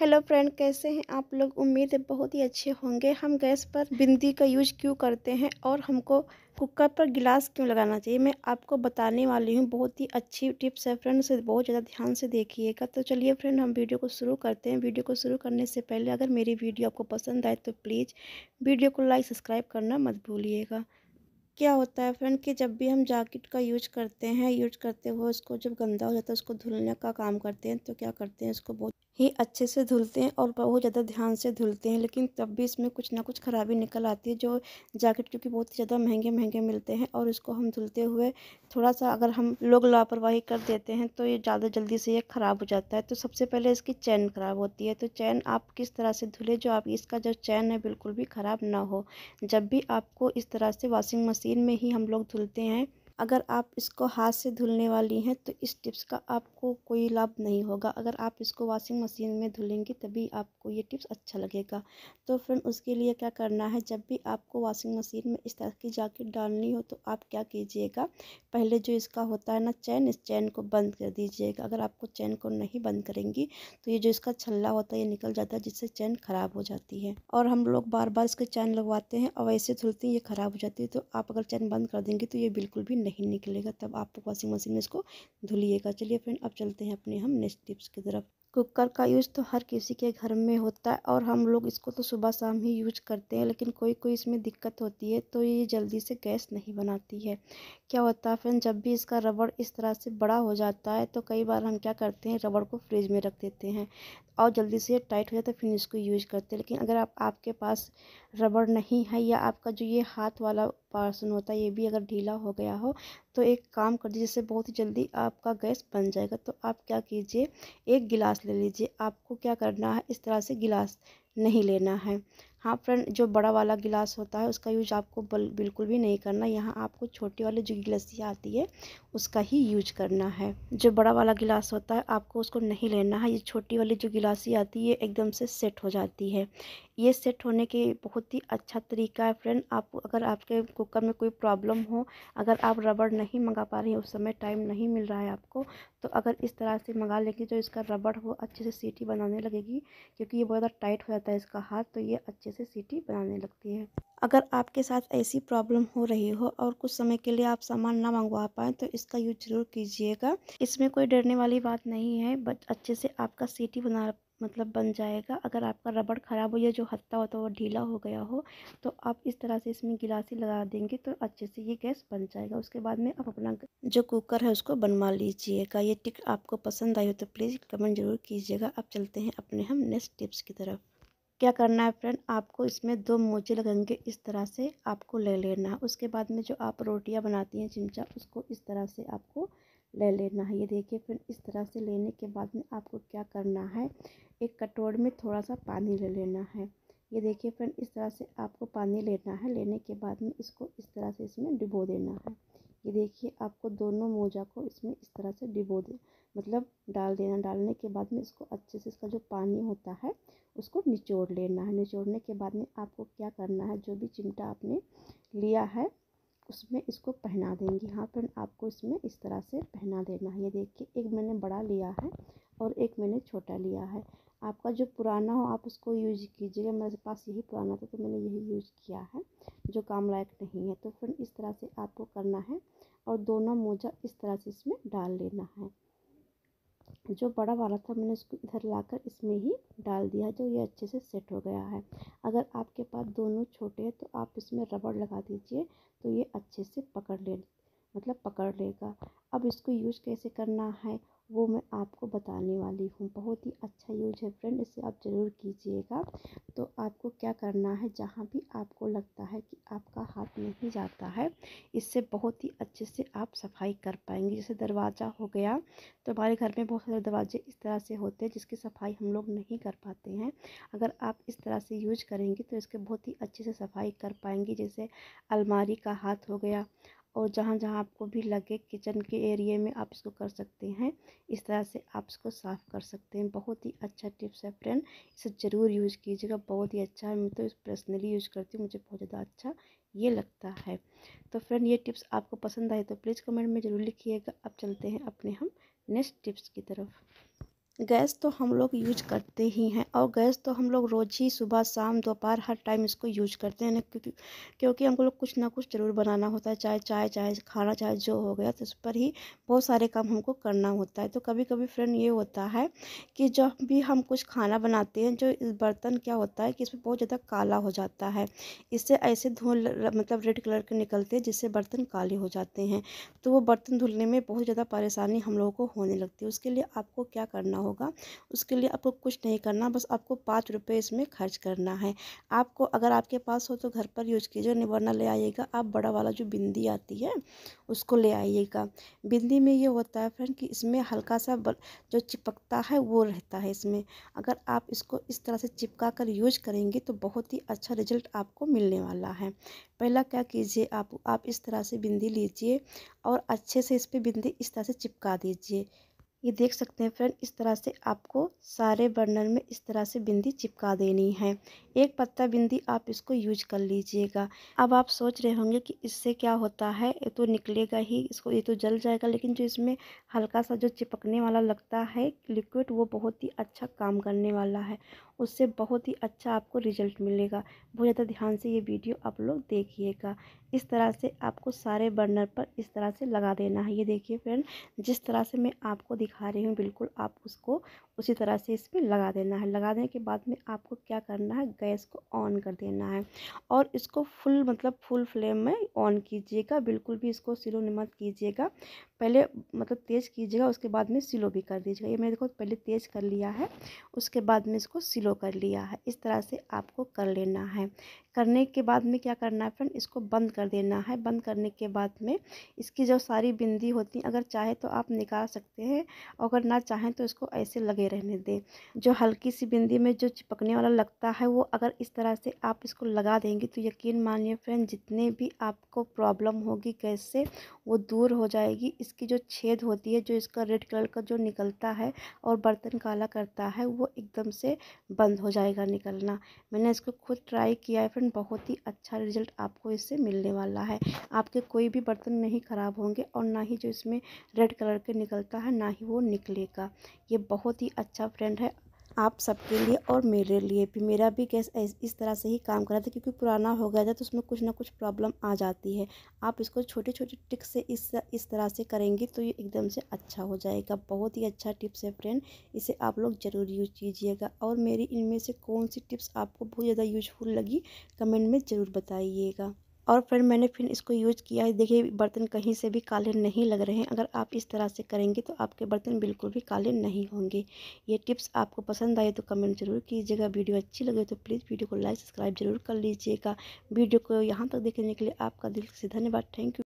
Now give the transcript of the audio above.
hello friend कैसे हैं आप लोग उम्मीद है बहुत ही अच्छे होंगे हम गैस पर बिंदी का यूज क्यों करते हैं और हमको कुकर पर गिलास क्यों लगाना चाहिए मैं आपको बताने वाली हूँ बहुत ही अच्छी टिप्स है फ्रेंड से बहुत ज़्यादा ध्यान से देखिएगा तो चलिए फ्रेंड हम वीडियो को शुरू करते हैं वीडियो को शुरू करने से पहले अगर मेरी वीडियो आपको पसंद आए तो प्लीज़ वीडियो को लाइक सब्सक्राइब करना मत भूलिएगा क्या होता है फ्रेंड कि जब भी हम जाकेट का यूज करते हैं यूज करते हुए उसको जब गंदा हो जाता है उसको धुलने का काम करते हैं तो क्या करते हैं उसको बहुत ही अच्छे से धुलते हैं और बहुत ज़्यादा ध्यान से धुलते हैं लेकिन तब भी इसमें कुछ ना कुछ खराबी निकल आती है जो जैकेट क्योंकि बहुत ही ज़्यादा महंगे महंगे मिलते हैं और इसको हम धुलते हुए थोड़ा सा अगर हम लोग लापरवाही कर देते हैं तो ये ज़्यादा जल्दी से ये ख़राब हो जाता है तो सबसे पहले इसकी चैन ख़राब होती है तो चैन आप किस तरह से धुले जो आप इसका जो चैन है बिल्कुल भी ख़राब ना हो जब भी आपको इस तरह से वॉशिंग मशीन में ही हम लोग धुलते हैं अगर आप इसको हाथ से धुलने वाली हैं तो इस टिप्स का आपको कोई लाभ नहीं होगा अगर आप इसको वॉशिंग मशीन में धुलेंगी तभी आपको ये टिप्स अच्छा लगेगा तो फ्रेंड उसके लिए क्या करना है जब भी आपको वॉशिंग मशीन में इस तरह की जैकेट डालनी हो तो आप क्या कीजिएगा पहले जो इसका होता है ना चैन इस चैन को बंद कर दीजिएगा अगर आपको चैन को नहीं बंद करेंगी तो ये जो इसका छल्ला होता है ये निकल जाता है जिससे चैन ख़राब हो जाती है और हम लोग बार बार इसके चैन लगवाते हैं और वैसे धुलते हैं ये ख़राब हो जाती है तो आप अगर चैन बंद कर देंगे तो ये बिल्कुल भी नहीं लेकिन निकलेगा तब आप वॉशिंग मशीन में इसको धुलिएगा चलिए फ्रेंड अब चलते हैं अपने हम नेक्स्ट टिप्स की तरफ कुकर का यूज़ तो हर किसी के घर में होता है और हम लोग इसको तो सुबह शाम ही यूज करते हैं लेकिन कोई कोई इसमें दिक्कत होती है तो ये जल्दी से गैस नहीं बनाती है क्या होता है फ्रेंड जब भी इसका रबड़ इस तरह से बड़ा हो जाता है तो कई बार हम क्या करते हैं रबड़ को फ्रिज में रख देते हैं और जल्दी से टाइट हो जाता है फिर इसको यूज करते हैं लेकिन अगर आप आपके पास रबड़ नहीं है या आपका जो ये हाथ वाला पार्सन होता है ये भी अगर ढीला हो गया हो तो एक काम कर दीजिए जिससे बहुत ही जल्दी आपका गैस बन जाएगा तो आप क्या कीजिए एक गिलास ले लीजिए आपको क्या करना है इस तरह से गिलास नहीं लेना है हाँ फ्रेंड जो बड़ा वाला गिलास होता है उसका यूज आपको बिल्कुल भी नहीं करना यहाँ आपको छोटे वाले जो गिलसिया आती है उसका ही यूज करना है जो बड़ा वाला गिलास होता है आपको उसको नहीं लेना है ये छोटी वाली जो गिलासी आती है एकदम से सेट हो जाती है ये सेट होने के बहुत ही अच्छा तरीका है फ्रेंड आप अगर आपके कुकर में कोई प्रॉब्लम हो अगर आप रबड़ नहीं मंगा पा रहे हैं उस समय टाइम नहीं मिल रहा है आपको तो अगर इस तरह से मंगा लेंगे तो इसका रबड़ वो अच्छे से सीटी बनाने लगेगी क्योंकि ये बहुत ज़्यादा टाइट हो जाता है इसका हाथ तो ये अच्छे से सीटी बनाने लगती है अगर आपके साथ ऐसी प्रॉब्लम हो रही हो और कुछ समय के लिए आप सामान ना मंगवा पाएँ तो इसका यूज ज़रूर कीजिएगा इसमें कोई डरने वाली बात नहीं है बट अच्छे से आपका सीटी बना मतलब बन जाएगा अगर आपका रबड़ ख़राब हो या जो हत्ता होता है वो ढीला हो गया हो तो आप इस तरह से इसमें गिलासी लगा देंगे तो अच्छे से ये गैस बन जाएगा उसके बाद में आप अपना जो कुकर है उसको बनवा लीजिएगा ये टिक आपको पसंद आई हो तो प्लीज़ कमेंट ज़रूर कीजिएगा अब चलते हैं अपने हम नेक्स्ट टिप्स की तरफ क्या करना है फ्रेंड आपको इसमें दो मोजे लगेंगे इस तरह से आपको ले लेना है उसके बाद में जो आप रोटियां बनाती हैं चिमचा उसको इस तरह से आपको ले लेना है ये देखिए फ्रेंड इस तरह से लेने के बाद में आपको क्या करना है एक कटोर में थोड़ा सा पानी ले लेना है ये देखिए फ्रेंड इस तरह से आपको पानी लेना है लेने के बाद में इसको इस तरह से इसमें डिबो देना है ये देखिए आपको दोनों मोजा को इसमें इस तरह से डिबो दे मतलब डाल देना डालने के बाद में इसको अच्छे से इसका जो पानी होता है उसको निचोड़ लेना है निचोड़ने के बाद में आपको क्या करना है जो भी चिमटा आपने लिया है उसमें इसको पहना देंगी हाँ फ्रेंड आपको इसमें इस तरह से पहना देना है ये देखिए एक मैंने बड़ा लिया है और एक मैंने छोटा लिया है आपका जो पुराना हो आप उसको यूज कीजिएगा मेरे पास यही पुराना था तो मैंने यही यूज़ किया है जो काम लायक नहीं है तो फ्रेंड इस तरह से आपको करना है और दोनों मोजा इस तरह से इसमें डाल लेना है जो बड़ा वाला था मैंने उसको इधर लाकर इसमें ही डाल दिया जो ये अच्छे से सेट हो गया है अगर आपके पास दोनों छोटे हैं तो आप इसमें रबड़ लगा दीजिए तो ये अच्छे से पकड़ ले मतलब पकड़ लेगा अब इसको यूज कैसे करना है वो मैं आपको बताने वाली हूँ बहुत ही अच्छा यूज है फ्रेंड इसे आप ज़रूर कीजिएगा तो आपको क्या करना है जहाँ भी आपको लगता है कि आपका हाथ नहीं जाता है इससे बहुत ही अच्छे से आप सफाई कर पाएंगे जैसे दरवाज़ा हो गया तो हमारे घर में बहुत सारे दरवाजे इस तरह से होते हैं जिसकी सफाई हम लोग नहीं कर पाते हैं अगर आप इस तरह से यूज करेंगे तो इसके बहुत ही अच्छे से सफाई कर पाएंगे जैसे अलमारी का हाथ हो गया और जहाँ जहाँ आपको भी लगे किचन के एरिए में आप इसको कर सकते हैं इस तरह से आप इसको साफ़ कर सकते हैं बहुत ही अच्छा टिप्स है फ्रेंड इसे ज़रूर यूज़ कीजिएगा बहुत ही अच्छा है मैं तो पर्सनली यूज़ करती हूँ मुझे बहुत ज़्यादा अच्छा ये लगता है तो फ्रेंड ये टिप्स आपको पसंद आए तो प्लीज़ कमेंट में ज़रूर लिखिएगा अब चलते हैं अपने हम नेक्स्ट टिप्स की तरफ गैस तो हम लोग यूज करते ही हैं और गैस तो हम लोग रोज़ ही सुबह शाम दोपहर हर टाइम इसको यूज करते हैं क्योंकि क्योंकि हमको लोग कुछ ना कुछ ज़रूर बनाना होता है चाहे चाय चाहे खाना चाहे जो हो गया तो उस पर ही बहुत सारे काम हमको करना होता है तो कभी कभी फ्रेंड ये होता है कि जब भी हम कुछ खाना बनाते हैं जो बर्तन क्या होता है कि इसमें बहुत ज़्यादा काला हो जाता है इससे ऐसे धूल मतलब रेड कलर के निकलते हैं जिससे बर्तन काले हो जाते हैं तो वो बर्तन धुलने में बहुत ज़्यादा परेशानी हम लोगों को होने लगती है उसके लिए आपको क्या करना होगा होगा उसके लिए आपको कुछ नहीं करना बस आपको पाँच रुपये इसमें खर्च करना है आपको अगर आपके पास हो तो घर पर यूज कीजिए नहीं वरना ले आइएगा आप बड़ा वाला जो बिंदी आती है उसको ले आइएगा बिंदी में ये होता है फ्रेंड कि इसमें हल्का सा जो चिपकता है वो रहता है इसमें अगर आप इसको इस तरह से चिपका कर यूज करेंगे तो बहुत ही अच्छा रिजल्ट आपको मिलने वाला है पहला क्या कीजिए आप आप इस तरह से बिंदी लीजिए और अच्छे से इस पर बिंदी इस तरह से चिपका दीजिए ये देख सकते हैं फ्रेंड इस तरह से आपको सारे बर्नर में इस तरह से बिंदी चिपका देनी है एक पत्ता बिंदी आप इसको यूज कर लीजिएगा अब आप सोच रहे होंगे कि इससे क्या होता है ये तो निकलेगा ही इसको ये तो जल जाएगा लेकिन जो इसमें हल्का सा जो चिपकने वाला लगता है लिक्विड वो बहुत ही अच्छा काम करने वाला है उससे बहुत ही अच्छा आपको रिजल्ट मिलेगा बहुत ज़्यादा ध्यान से ये वीडियो आप लोग देखिएगा इस तरह से आपको सारे बर्नर पर इस तरह से लगा देना है ये देखिए फ्रेंड जिस तरह से मैं आपको दिखा रही हूँ बिल्कुल आप उसको उसी तरह से इसमें लगा देना है लगा देने के बाद में आपको क्या करना है गैस को ऑन कर देना है और इसको फुल मतलब फुल फ्लेम में ऑन कीजिएगा बिल्कुल भी इसको सिलो मत कीजिएगा पहले मतलब तेज़ कीजिएगा उसके बाद में सिलो भी कर दीजिएगा ये मैंने देखो पहले तेज़ कर लिया है उसके बाद में इसको सिलो कर लिया है इस तरह से आपको कर लेना है करने के बाद में क्या करना है फ्रेंड इसको बंद कर देना है बंद करने के बाद में इसकी जो सारी बिंदी होती अगर चाहे तो आप निकाल सकते हैं अगर ना चाहें तो इसको ऐसे लगे रहने दें जो हल्की सी बिंदी में जो चिपकने वाला लगता है वो अगर इस तरह से आप इसको लगा देंगे तो यकीन मानिए फ्रेंड जितने भी आपको प्रॉब्लम होगी गैस से वो दूर हो जाएगी इसकी जो छेद होती है जो इसका रेड कलर का जो निकलता है और बर्तन काला करता है वो एकदम से बंद हो जाएगा निकलना मैंने इसको खुद ट्राई किया है फ्रेंड बहुत ही अच्छा रिजल्ट आपको इससे मिलने वाला है आपके कोई भी बर्तन नहीं ख़राब होंगे और ना ही जो इसमें रेड कलर के निकलता है ना ही वो निकलेगा ये बहुत ही अच्छा फ्रेंड है आप सबके लिए और मेरे लिए भी मेरा भी गैस इस तरह से ही काम कर रहा था क्योंकि पुराना हो गया था तो उसमें कुछ ना कुछ प्रॉब्लम आ जाती है आप इसको छोटे छोटे टिप्स से इस इस तरह से करेंगे तो ये एकदम से अच्छा हो जाएगा बहुत ही अच्छा टिप्स है फ्रेंड इसे आप लोग ज़रूर यूज कीजिएगा और मेरी इनमें से कौन सी टिप्स आपको बहुत ज़्यादा यूजफुल लगी कमेंट में ज़रूर बताइएगा और फिर मैंने फिर इसको यूज़ किया है देखिए बर्तन कहीं से भी काले नहीं लग रहे हैं अगर आप इस तरह से करेंगे तो आपके बर्तन बिल्कुल भी काले नहीं होंगे ये टिप्स आपको पसंद आए तो कमेंट ज़रूर कीजिएगा वीडियो अच्छी लगे तो प्लीज़ वीडियो को लाइक सब्सक्राइब जरूर कर लीजिएगा वीडियो को यहाँ तक देखने के लिए आपका दिल से धन्यवाद थैंक यू